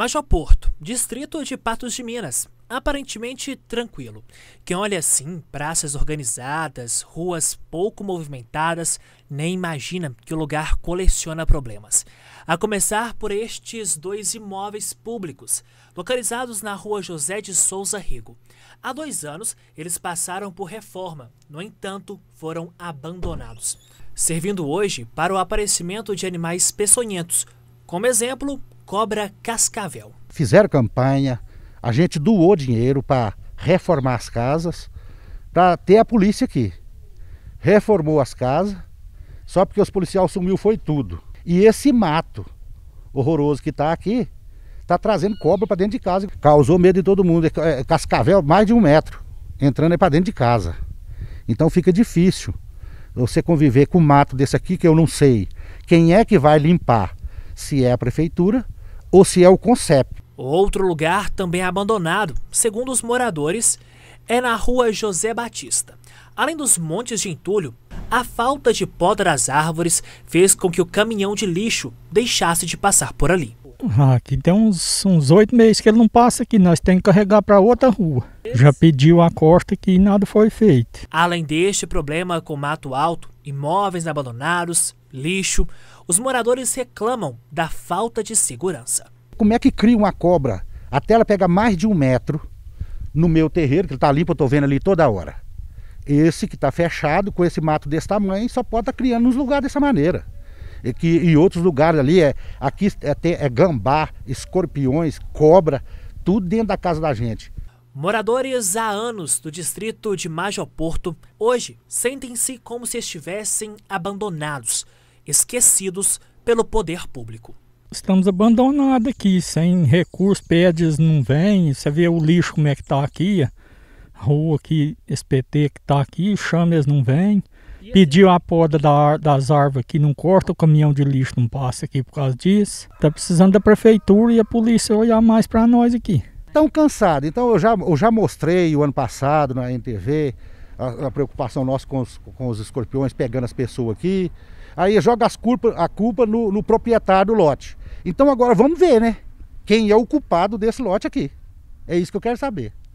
Majoporto, Porto, distrito de Patos de Minas, aparentemente tranquilo. Quem olha assim, praças organizadas, ruas pouco movimentadas, nem imagina que o lugar coleciona problemas. A começar por estes dois imóveis públicos, localizados na rua José de Souza Rigo. Há dois anos, eles passaram por reforma, no entanto, foram abandonados. Servindo hoje para o aparecimento de animais peçonhentos, como exemplo, cobra cascavel. Fizeram campanha, a gente doou dinheiro para reformar as casas, para ter a polícia aqui. Reformou as casas, só porque os policiais sumiu foi tudo. E esse mato horroroso que está aqui, está trazendo cobra para dentro de casa. Causou medo em todo mundo. É, é, cascavel, mais de um metro, entrando para dentro de casa. Então fica difícil você conviver com um mato desse aqui, que eu não sei quem é que vai limpar, se é a prefeitura ou se é o CONCEP. Outro lugar também abandonado, segundo os moradores, é na rua José Batista. Além dos montes de entulho, a falta de poda das árvores fez com que o caminhão de lixo deixasse de passar por ali. Ah, aqui tem uns oito meses que ele não passa aqui, nós temos que carregar para outra rua. Já pediu a costa que nada foi feito. Além deste problema com mato alto, imóveis abandonados, lixo, os moradores reclamam da falta de segurança. Como é que cria uma cobra até ela pega mais de um metro no meu terreiro, que está limpo, eu estou vendo ali toda hora? Esse que está fechado, com esse mato desse tamanho, só pode estar tá criando nos lugares dessa maneira. E que em outros lugares ali, é, aqui é, é gambá, escorpiões, cobra, tudo dentro da casa da gente. Moradores há anos do distrito de Major Porto hoje sentem-se como se estivessem abandonados esquecidos pelo poder público. Estamos abandonados aqui, sem recurso, pedras não vêm, você vê o lixo como é que está aqui, a rua aqui, esse PT que está aqui, chamas não vêm. Pediu a poda da, das árvores que não corta, o caminhão de lixo não passa aqui por causa disso. Tá precisando da prefeitura e a polícia olhar mais para nós aqui. Estão cansados, então eu já, eu já mostrei o ano passado na NTV, a, a preocupação nossa com os, com os, escorpiões pegando as pessoas aqui. Aí joga as culpa, a culpa no, no proprietário do lote. Então agora vamos ver, né? Quem é o culpado desse lote aqui. É isso que eu quero saber.